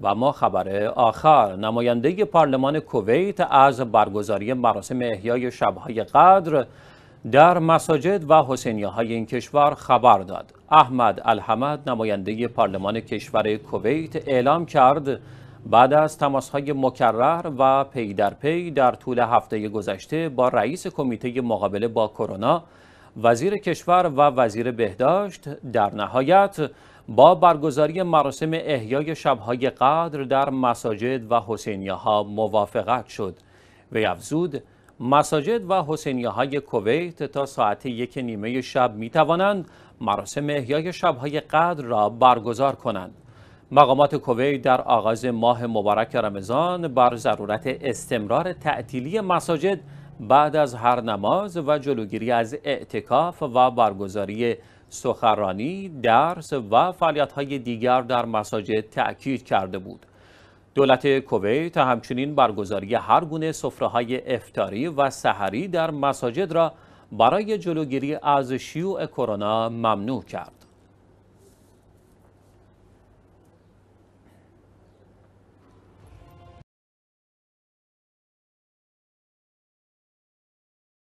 و ما خبر آخر نماینده پارلمان کویت از برگزاری مراسم احیای شبهای قدر در مساجد و حسینیه های این کشور خبر داد احمد الحمد نماینده پارلمان کشور کویت اعلام کرد بعد از تماس مکرر و پی در پی در طول هفته گذشته با رئیس کمیته مقابله با کرونا وزیر کشور و وزیر بهداشت در نهایت با برگزاری مراسم احیای شبهای قدر در مساجد و حسینیه ها موافقت شد و افزود مساجد و حسینیه های کویت تا ساعت یک نیمه شب می توانند مراسم احیای شبهای قدر را برگزار کنند مقامات کویت در آغاز ماه مبارک رمضان بر ضرورت استمرار تعطیلی مساجد بعد از هر نماز و جلوگیری از اعتکاف و برگزاری سخرانی، درس و فعالیت‌های دیگر در مساجد تأکید کرده بود. دولت کویت همچنین برگزاری هر گونه های افطاری و سحری در مساجد را برای جلوگیری از شیوع کرونا ممنوع کرد.